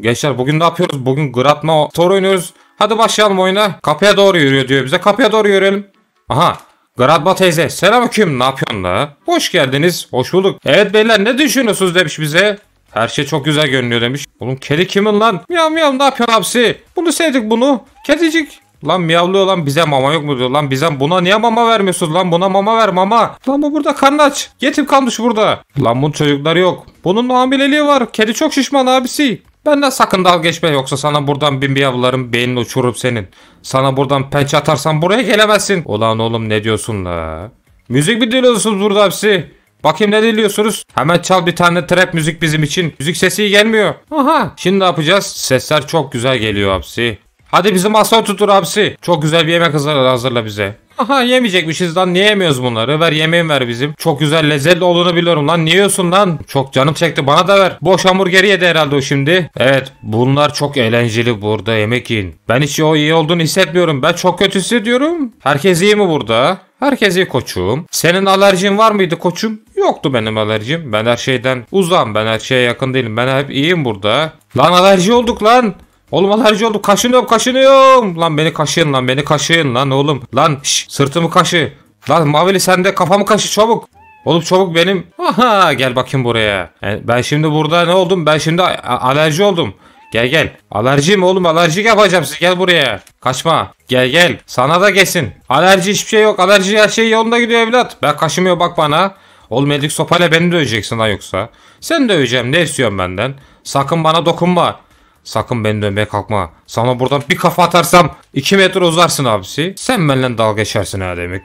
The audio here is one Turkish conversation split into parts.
Gençler bugün ne yapıyoruz? Bugün Gratma Thor oynuyoruz. Hadi başlayalım oyuna. Kapıya doğru yürüyor diyor bize. Kapıya doğru yürüyelim. Aha. Gratma teyze. Selamünaleyküm. Ne yapıyorsun la? Hoş geldiniz. Hoş bulduk. Evet beyler ne düşünüyorsunuz demiş bize. Her şey çok güzel görünüyor demiş. Oğlum kedi kimin lan? Miyav miyav ne yapıyorsun abisi? Bunu sevdik bunu. Kedicik. Lan miyavlıyor lan bize mama yok mu diyor lan bize buna niye mama vermiyorsun lan buna mama ver mama. Lan bu burada karnı aç. Yetim kalmış burada. Lan bunun çocukları yok. Bunun hamileliği var. Kedi çok şişman abisi. Benden sakın dal geçme yoksa sana buradan bin bir yavruların beynini uçurup senin. Sana buradan pençe atarsan buraya gelemezsin. Ulan oğlum ne diyorsun la? Müzik mi diliyorsunuz burada hepsi? Bakayım ne diliyorsunuz? Hemen çal bir tane trap müzik bizim için. Müzik sesi iyi gelmiyor. Aha şimdi ne yapacağız? Sesler çok güzel geliyor hapsi. Hadi bizim masa tutur hapsi. Çok güzel bir yemek hazırla, hazırla bize. Aha yemeyecekmişiz lan niye yemiyoruz bunları? Ver yemeğin ver bizim. Çok güzel lezzetli olduğunu biliyorum lan. Niye yiyorsun lan? Çok canım çekti bana da ver. Boş hamburgeri yedi herhalde o şimdi. Evet bunlar çok eğlenceli burada yemek yiyin. Ben hiç o iyi olduğunu hissetmiyorum. Ben çok kötü hissediyorum. Herkes iyi mi burada? Herkes iyi koçum. Senin alerjin var mıydı koçum? Yoktu benim alerjim. Ben her şeyden uzam. Ben her şeye yakın değilim. Ben hep iyiyim burada. Lan alerji olduk lan. Oğlum alerji oldu kaşınıyorum kaşınıyorum. Lan beni kaşıyın lan beni kaşıyın lan oğlum. Lan şş, sırtımı kaşı. Lan Mavili sen de kafamı kaşı çabuk. Oğlum çabuk benim. Aha gel bakayım buraya. E, ben şimdi burada ne oldum? Ben şimdi alerji oldum. Gel gel. Alerjim oğlum alerji yapacağım size gel buraya. Kaçma. Gel gel. Sana da gelsin Alerji hiçbir şey yok. Alerji her şey yolunda gidiyor evlat. Ben kaşımıyor bak bana. Oğlum elik sopayla beni döveceksin ha yoksa. Sen döveceğim ne istiyorsun benden? Sakın bana dokunma. Sakın beni dövmeye kalkma. Sana buradan bir kafa atarsam 2 metre uzarsın abisi. Sen benimle dalga geçersin ha demek.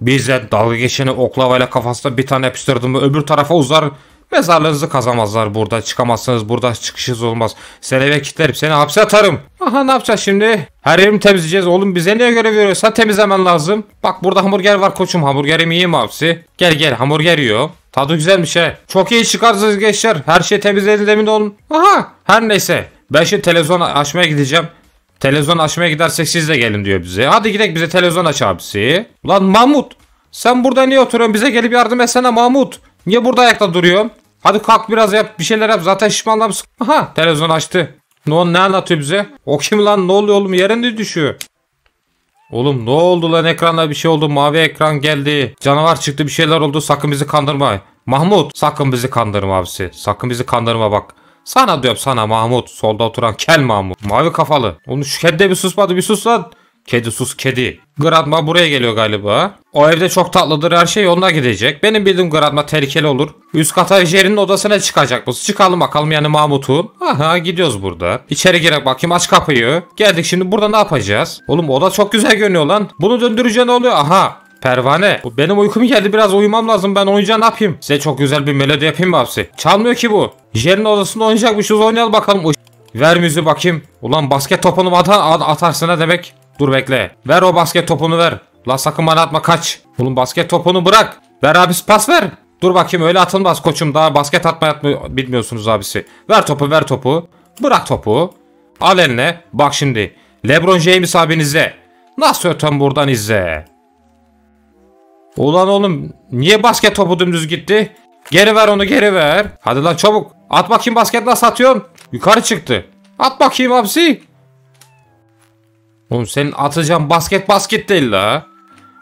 Bize dalga geçeni oklavayla kafasına bir tane yapıştırdım öbür tarafa uzar. Mezarlarınızı kazamazlar burada. Çıkamazsınız burada çıkışınız olmaz. Seni eve kilitlerim seni hapse atarım. Aha ne yapacağız şimdi? Her yerimi temizleyeceğiz oğlum bize niye görev veriyorsa temizlemen lazım. Bak burada hamburger var koçum hamburgerimi yiyeyim abisi. Gel gel hamburger yiyor. Tadı güzelmiş he. Çok iyi çıkarsınız gençler. Her şey temizlediniz emin olun. Aha her neyse. Ben şimdi televizyon açmaya gideceğim. Televizyon açmaya gidersek siz de gelin diyor bize. Hadi gidelim bize televizyon aç abisi. Lan Mahmut sen burada niye oturuyorsun bize gelip yardım etsene Mahmut. Niye burada ayakta duruyorsun? Hadi kalk biraz yap bir şeyler yap zaten şişmanlamış. Aha televizyon açtı. Ne, ne anlatıyor bize? O kim lan ne oluyor oğlum yerinde düşüyor. Oğlum ne oldu lan ekrana bir şey oldu mavi ekran geldi. Canavar çıktı bir şeyler oldu sakın bizi kandırma. Mahmut sakın bizi kandırma abisi. Sakın bizi kandırma bak. Sana diyorum sana Mahmut. Solda oturan kel Mahmut. Mavi kafalı. Oğlum şu kedi de bir susmadı bir sus lan. Kedi sus kedi. Gradma buraya geliyor galiba. O evde çok tatlıdır her şey yoluna gidecek. Benim bildiğim Gradma tehlikeli olur. Üst kata Jerry'nin odasına çıkacak bu. Çıkalım bakalım yani Mahmut'u. Aha gidiyoruz burada. İçeri girek bakayım aç kapıyı. Geldik şimdi burada ne yapacağız? Oğlum oda çok güzel görünüyor lan. Bunu ne oluyor. Aha Pervane bu benim uykum geldi biraz uyumam lazım ben oyuncağı ne yapayım? Size çok güzel bir melodi yapayım mı hapsi? Çalmıyor ki bu. Jerry'nin odasında oynayacakmışız oynayalım bakalım. Uş Ver müziği bakayım. Ulan basket topunu ata atarsın ne demek? Dur bekle. Ver o basket topunu ver. La sakın bana atma kaç. Oğlum basket topunu bırak. Ver abisi pas ver. Dur bakayım öyle atılmaz koçum daha basket atmayı atma bilmiyorsunuz abisi. Ver topu ver topu. Bırak topu. Al eline. Bak şimdi. Lebron James abinize. Nasıl öten buradan izle. Ulan oğlum niye basket topu dümdüz gitti? Geri ver onu geri ver. Hadi lan çabuk. At bakayım basket nasıl atıyorsun? Yukarı çıktı. At bakayım hapsi. Oğlum senin atacağın basket basket değil la.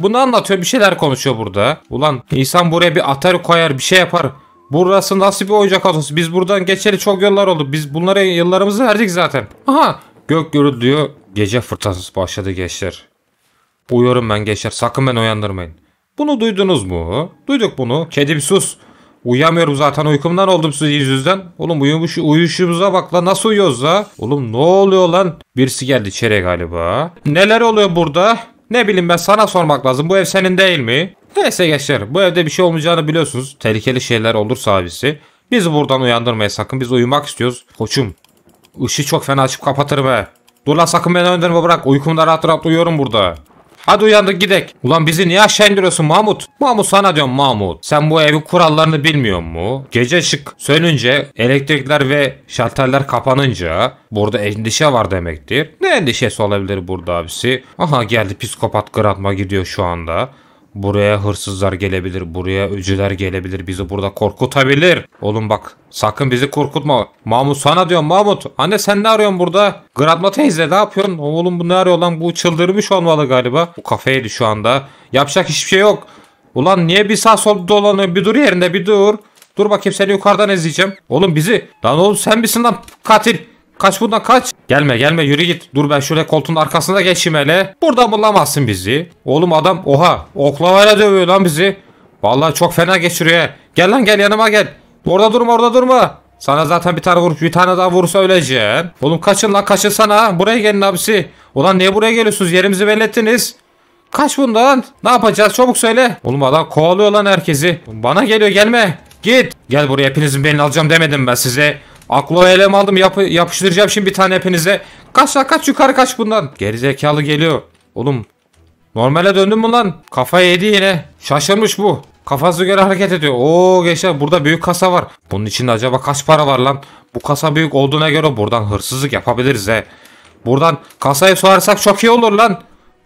Bunu anlatıyor bir şeyler konuşuyor burada. Ulan insan buraya bir atar koyar bir şey yapar. Burası nasıl bir oyuncak odası. Biz buradan geçeli çok yıllar oldu. Biz bunlara yıllarımızı verdik zaten. Aha gök gürültüyor. Gece fırtınası başladı gençler. Uyuyorum ben gençler. Sakın beni uyandırmayın. Bunu duydunuz mu? Duyduk bunu. Kedim sus. Uyuyamıyorum zaten uykumdan oldum sizin yüzünden. Oğlum uyumuş uyuşumuza bak lan nasıl uyuyoruz la? Oğlum ne oluyor lan? Birisi geldi içeri galiba. Neler oluyor burada? Ne bileyim ben sana sormak lazım. Bu ev senin değil mi? Neyse gençler bu evde bir şey olmayacağını biliyorsunuz. Tehlikeli şeyler olursa abisi. Bizi buradan uyandırmaya sakın. Biz uyumak istiyoruz. Koçum. Işığı çok fena açıp kapatırım he. Dur lan sakın beni öndürme bırak. Uykumda rahat rahat uyuyorum burada. Hadi uyandık gidek. Ulan bizi niye aşağı indiriyorsun Mahmut? Mahmut sana diyorum Mahmut. Sen bu evin kurallarını bilmiyor mu? Gece şık sönünce elektrikler ve şalterler kapanınca burada endişe var demektir. Ne endişesi olabilir burada abisi? Aha geldi psikopat kıratma gidiyor şu anda. Buraya hırsızlar gelebilir. Buraya öcüler gelebilir. Bizi burada korkutabilir. Oğlum bak sakın bizi korkutma. Mahmut sana diyorum Mahmut. Anne sen ne arıyorsun burada? Gratma teyze ne yapıyorsun? Oğlum bu ne arıyor lan? Bu çıldırmış olmalı galiba. Bu kafeydi şu anda. Yapacak hiçbir şey yok. Ulan niye bir sağ sol dolanıyor? Bir dur yerinde bir dur. Dur bakayım seni yukarıdan ezeceğim. Oğlum bizi. Lan oğlum sen misin lan katil? Kaç bundan kaç. Gelme gelme yürü git. Dur ben şöyle koltuğun arkasında geçeyim hele. Buradan bulamazsın bizi. Oğlum adam oha oklavayla dövüyor lan bizi. Vallahi çok fena geçiriyor he. Gel lan gel yanıma gel. Orada durma orada durma. Sana zaten bir tane vurup bir tane daha vursa öleceğim. Oğlum kaçın lan kaçın sana. Buraya gelin abisi. Ulan niye buraya geliyorsunuz? Yerimizi bellettiniz. Kaç bundan. Ne yapacağız çabuk söyle. Oğlum adam kovalıyor lan herkesi. Bana geliyor gelme. Git. Gel buraya hepinizin beni alacağım demedim ben size. Aklo elem aldım yap yapıştıracağım şimdi bir tane hepinize. Kaç kaç yukarı kaç bundan. Gerizekalı geliyor. Oğlum normale döndüm mü lan? Kafa yedi yine. Şaşırmış bu. Kafası göre hareket ediyor. Oo gençler burada büyük kasa var. Bunun içinde acaba kaç para var lan? Bu kasa büyük olduğuna göre buradan hırsızlık yapabiliriz he. Buradan kasayı soğarsak çok iyi olur lan.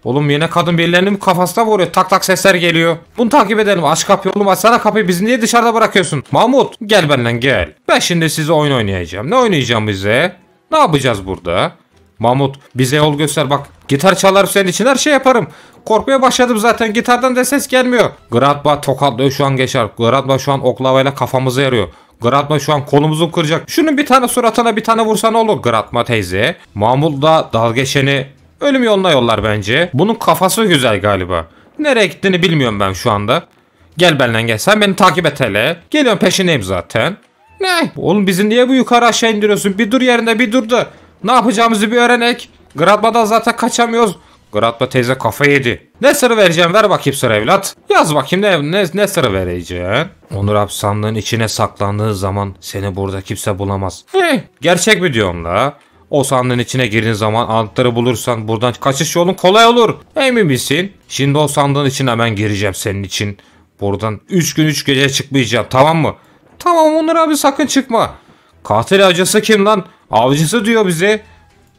Oğlum yine kadın birilerinin kafasına vuruyor. Tak tak sesler geliyor. Bunu takip edelim. Aç kapıyı oğlum açsana kapıyı. Bizi niye dışarıda bırakıyorsun? Mahmut gel benimle gel. Ben şimdi size oyun oynayacağım. Ne oynayacağım bize? Ne yapacağız burada? Mahmut bize yol göster bak. Gitar çalarım senin için her şey yaparım. Korkmaya başladım zaten gitardan da ses gelmiyor. Gradba tokatlıyor şu an geçer. Gradba şu an oklavayla kafamızı yarıyor. Gratma şu an kolumuzu kıracak. Şunun bir tane suratına bir tane vursan olur Gratma teyze? Mahmut da dalgeçeni Ölüm yoluna yollar bence. Bunun kafası güzel galiba. Nereye gittiğini bilmiyorum ben şu anda. Gel benden gel. Sen beni takip et hele. Geliyorum peşindeyim zaten. Ne? Oğlum bizi niye bu yukarı aşağı indiriyorsun? Bir dur yerinde bir dur da. Ne yapacağımızı bir öğrenek. Gratba'dan zaten kaçamıyoruz. Gratma teyze kafa yedi. Ne sırrı vereceğim ver bakayım sıra evlat. Yaz bakayım ne, ne, ne sırrı vereceğim. Onur abi içine saklandığı zaman seni burada kimse bulamaz. He, eh, gerçek mi diyorum la? O sandığın içine girdiğin zaman antları bulursan buradan kaçış yolun kolay olur. Emin misin? Şimdi o sandığın içine hemen gireceğim senin için. Buradan 3 gün 3 gece çıkmayacağım tamam mı? Tamam Onur abi sakın çıkma. Katil avcısı kim lan? Avcısı diyor bize.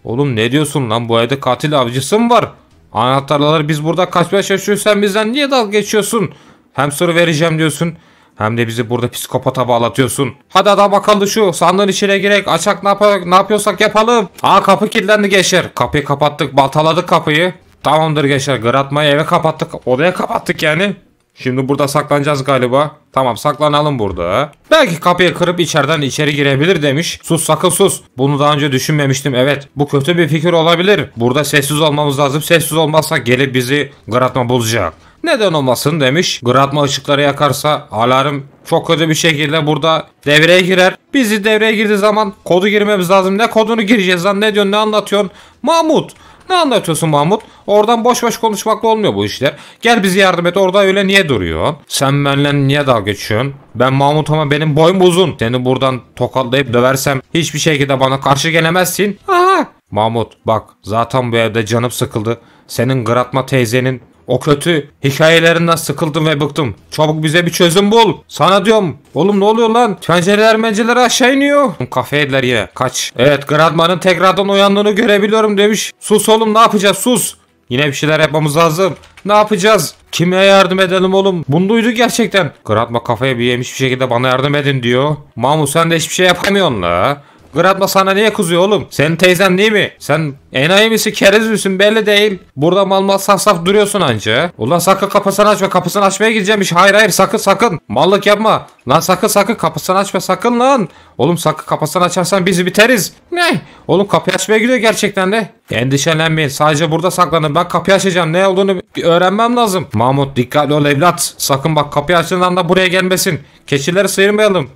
Oğlum ne diyorsun lan bu evde katil avcısı mı var? Anahtarları biz burada kaçmaya çalışıyoruz sen bizden niye dalga geçiyorsun? Hem soru vereceğim diyorsun. Hem de bizi burada psikopata bağlatıyorsun. Hadi adam akıllı şu sandığın içine girek açak ne, yap ne yapıyorsak yapalım. Aa kapı kilitlendi Geçer. Kapıyı kapattık baltaladık kapıyı. Tamamdır Geçer. gıratmayı eve kapattık. Odaya kapattık yani. Şimdi burada saklanacağız galiba. Tamam saklanalım burada. Belki kapıyı kırıp içeriden içeri girebilir demiş. Sus sakın sus. Bunu daha önce düşünmemiştim evet. Bu kötü bir fikir olabilir. Burada sessiz olmamız lazım. Sessiz olmazsak gelip bizi gıratma bulacak. Neden olmasın demiş. Gratma ışıkları yakarsa alarm çok kötü bir şekilde burada devreye girer. Bizi devreye girdiği zaman kodu girmemiz lazım. Ne kodunu gireceğiz lan ne diyorsun ne anlatıyorsun? Mahmut ne anlatıyorsun Mahmut? Oradan boş boş konuşmakla olmuyor bu işler. Gel bizi yardım et orada öyle niye duruyorsun? Sen benimle niye dalga geçiyorsun? Ben Mahmut ama benim boyum uzun. Seni buradan tokatlayıp döversem hiçbir şekilde bana karşı gelemezsin. Aha Mahmut bak zaten bu evde canım sıkıldı. Senin Gratma teyzenin o kötü. Hikayelerinden sıkıldım ve bıktım. Çabuk bize bir çözüm bul. Sana diyorum. Oğlum ne oluyor lan? Pencereler menceleri aşağı iniyor. Kafe ya, Kaç. Evet Gradman'ın tekrardan uyandığını görebiliyorum demiş. Sus oğlum ne yapacağız sus. Yine bir şeyler yapmamız lazım. Ne yapacağız? Kime yardım edelim oğlum? Bunu duydu gerçekten. Gratma kafaya bir yemiş bir şekilde bana yardım edin diyor. Mamu sen de hiçbir şey yapamıyorsun la. Gratma sana niye kızıyor oğlum? Senin teyzen değil mi? Sen enayi misin keriz misin belli değil. Burada mal mal saf saf duruyorsun anca. Ulan sakın kapısını açma kapısını açmaya gideceğim iş. Hayır hayır sakın sakın. Mallık yapma. Lan sakın sakın kapısını açma sakın lan. Oğlum sakın kapısını açarsan bizi biteriz. Ne? Oğlum kapıyı açmaya gidiyor gerçekten de. Endişelenmeyin sadece burada saklanın ben kapıyı açacağım ne olduğunu öğrenmem lazım. Mahmut dikkatli ol evlat sakın bak kapıyı açtığın anda buraya gelmesin. Keçileri sıyırmayalım.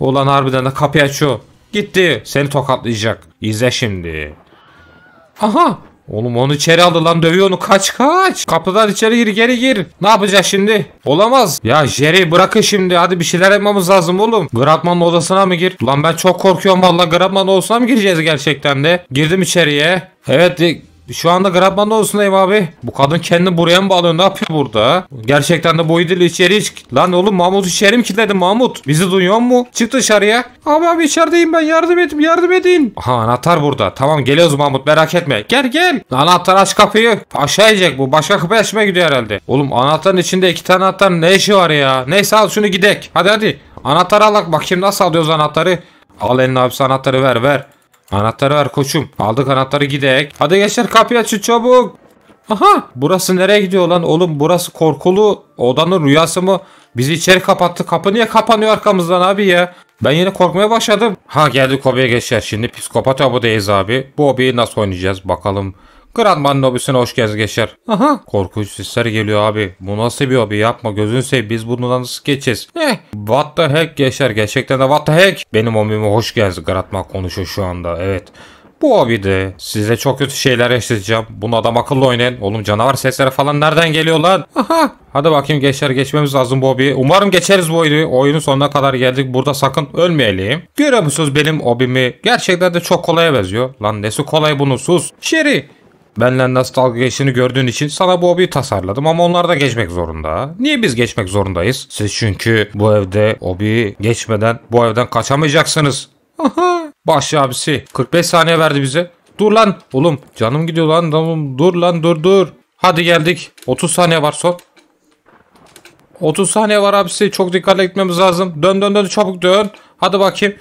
Ulan harbiden de kapıyı açıyor. Gitti. Seni tokatlayacak. İzle şimdi. Aha. Oğlum onu içeri aldı lan dövüyor onu kaç kaç. Kapıdan içeri gir geri gir. Ne yapacağız şimdi? Olamaz. Ya Jerry bırakın şimdi hadi bir şeyler yapmamız lazım oğlum. Gratman'ın odasına mı gir? Lan ben çok korkuyorum valla Gratman'ın odasına mı gireceğiz gerçekten de? Girdim içeriye. Evet şu anda Grabman'da olsun ev abi. Bu kadın kendini buraya mı bağlıyor? Ne yapıyor burada? Gerçekten de bu idil içeri çık. Lan oğlum Mahmut içeri mi kilitledi Mahmut? Bizi duyuyor mu? Çık dışarıya. Abi abi içerideyim ben yardım edin yardım edin. Aha anahtar burada. Tamam geliyoruz Mahmut merak etme. Gel gel. Anahtar aç kapıyı. Aşağı inecek bu. Başka kapı açmaya gidiyor herhalde. Oğlum anahtarın içinde iki tane anahtar ne işi var ya? Neyse al şunu gidek. Hadi hadi. Anahtar al bak bakayım nasıl alıyoruz anahtarı. Al eline abi anahtarı ver ver. Anahtarı ver koçum. Aldık anahtarı gidek. Hadi gençler kapıyı açın çabuk. Aha burası nereye gidiyor lan oğlum burası korkulu odanın rüyası mı? Bizi içeri kapattı kapı niye kapanıyor arkamızdan abi ya? Ben yine korkmaya başladım. Ha geldi hobiye geçer şimdi psikopat abu hobideyiz abi. Bu hobiyi nasıl oynayacağız bakalım. Granman lobisine hoş geldiniz geçer. Aha. Korkunç sesler geliyor abi. Bu nasıl bir abi yapma gözünü seveyim biz bundan nasıl geçeceğiz? Ne? What the heck geçer gerçekten de what the heck. Benim hobime hoş geldiniz Gratman konuşuyor şu anda evet. Bu abi de size çok kötü şeyler yaşatacağım. Bunu adam akıllı oynayın. Oğlum canavar sesleri falan nereden geliyor lan? Aha. Hadi bakayım geçer geçmemiz lazım bu hobiyi. Umarım geçeriz bu oyunu. Oyunun sonuna kadar geldik. Burada sakın ölmeyelim. Görüyor musunuz benim hobimi? Gerçekten de çok kolaya benziyor. Lan nesi kolay bunu sus. Şeri Benle nasıl dalga geçtiğini gördüğün için sana bu hobiyi tasarladım ama onlar da geçmek zorunda. Niye biz geçmek zorundayız? Siz çünkü bu evde hobiyi geçmeden bu evden kaçamayacaksınız. Aha. Baş abisi 45 saniye verdi bize. Dur lan oğlum canım gidiyor lan tamam dur lan dur dur. Hadi geldik 30 saniye var son. 30 saniye var abisi çok dikkatli gitmemiz lazım. Dön dön dön çabuk dön. Hadi bakayım.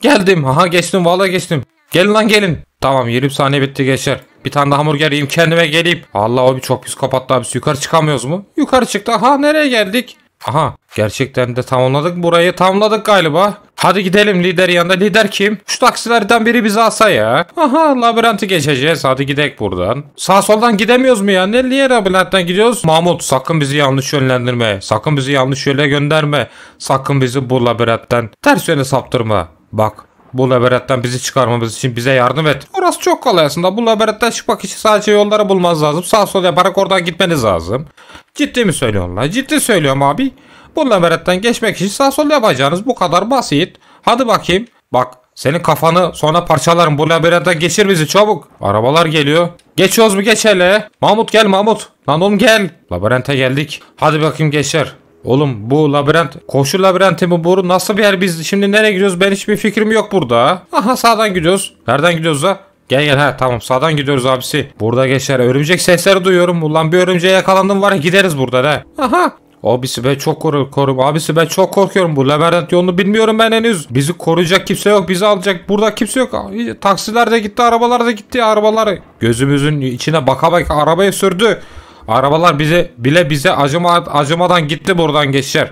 Geldim. Aha geçtim vallahi geçtim. Gelin lan gelin. Tamam 20 saniye bitti geçer. Bir tane daha hamburger yiyeyim kendime geleyim. Allah abi çok psikopat abi. yukarı çıkamıyoruz mu? Yukarı çıktı. Ha nereye geldik? Aha gerçekten de tamamladık burayı tamamladık galiba. Hadi gidelim lider yanında. Lider kim? Şu taksilerden biri bizi alsa ya. Aha labirenti geçeceğiz. Hadi gidelim buradan. Sağ soldan gidemiyoruz mu ya? Ne niye labirentten gidiyoruz? Mahmut sakın bizi yanlış yönlendirme. Sakın bizi yanlış yöne gönderme. Sakın bizi bu labirentten ters yöne saptırma. Bak bu labirentten bizi çıkarmamız için bize yardım et. Orası çok kolay aslında. Bu labirentten çıkmak için sadece yolları bulmanız lazım. Sağ sol yaparak oradan gitmeniz lazım. Ciddi mi söylüyorsun lan? Ciddi söylüyorum abi. Bu labirentten geçmek için sağ sol yapacağınız bu kadar basit. Hadi bakayım. Bak senin kafanı sonra parçalarım. Bu labirentten geçir bizi çabuk. Arabalar geliyor. Geçiyoruz mu geç hele. Mahmut gel Mahmut. Lan oğlum gel. Labirente geldik. Hadi bakayım geçer. Oğlum bu labirent, koşu labirenti mi bu? Nasıl bir yer biz şimdi nereye gidiyoruz? Ben hiçbir fikrim yok burada. Aha sağdan gidiyoruz. Nereden gidiyoruz da? Gel gel ha tamam sağdan gidiyoruz abisi. Burada geçer örümcek sesleri duyuyorum. Ulan bir örümceğe yakalandım var gideriz burada ha. Aha Abisi ben çok korkuyorum. Abisi ben çok korkuyorum. Bu labirent yolunu bilmiyorum ben henüz. Bizi koruyacak kimse yok. Bizi alacak. Burada kimse yok. Taksiler de gitti. Arabalar da gitti. arabaları. gözümüzün içine baka baka arabayı sürdü. Arabalar bize bile bize acıma, acımadan gitti buradan geçer.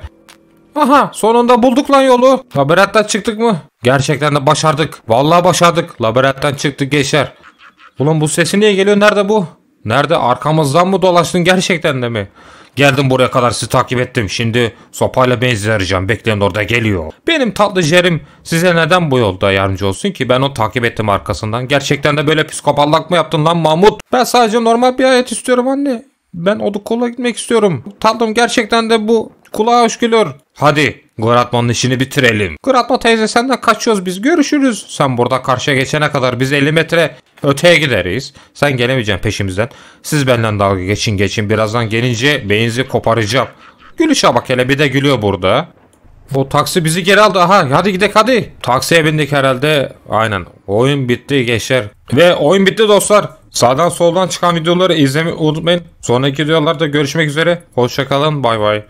Aha sonunda bulduk lan yolu. Labirentten çıktık mı? Gerçekten de başardık. Vallahi başardık. Labirentten çıktık geçer. Bunun bu sesi niye geliyor? Nerede bu? Nerede? Arkamızdan mı dolaştın gerçekten de mi? Geldim buraya kadar sizi takip ettim. Şimdi sopayla benzin arayacağım. Bekleyin orada geliyor. Benim tatlı jerim size neden bu yolda yardımcı olsun ki? Ben onu takip ettim arkasından. Gerçekten de böyle psikopallak mı yaptın lan Mahmut? Ben sadece normal bir hayat istiyorum anne. Ben Odukol'a gitmek istiyorum. Tanrım gerçekten de bu kulağa hoş geliyor. Hadi Goratman'ın işini bitirelim. Goratma teyze senden kaçıyoruz biz görüşürüz. Sen burada karşıya geçene kadar biz 50 metre öteye gideriz. Sen gelemeyeceksin peşimizden. Siz benden dalga geçin geçin birazdan gelince beyinizi koparacağım. Gülüşe bak hele bir de gülüyor burada. O taksi bizi geri aldı. Aha hadi gidelim hadi. Taksiye bindik herhalde. Aynen. Oyun bitti gençler. Ve oyun bitti dostlar. Sağdan soldan çıkan videoları izlemeyi unutmayın. Sonraki videolarda görüşmek üzere. Hoşçakalın. Bay bay.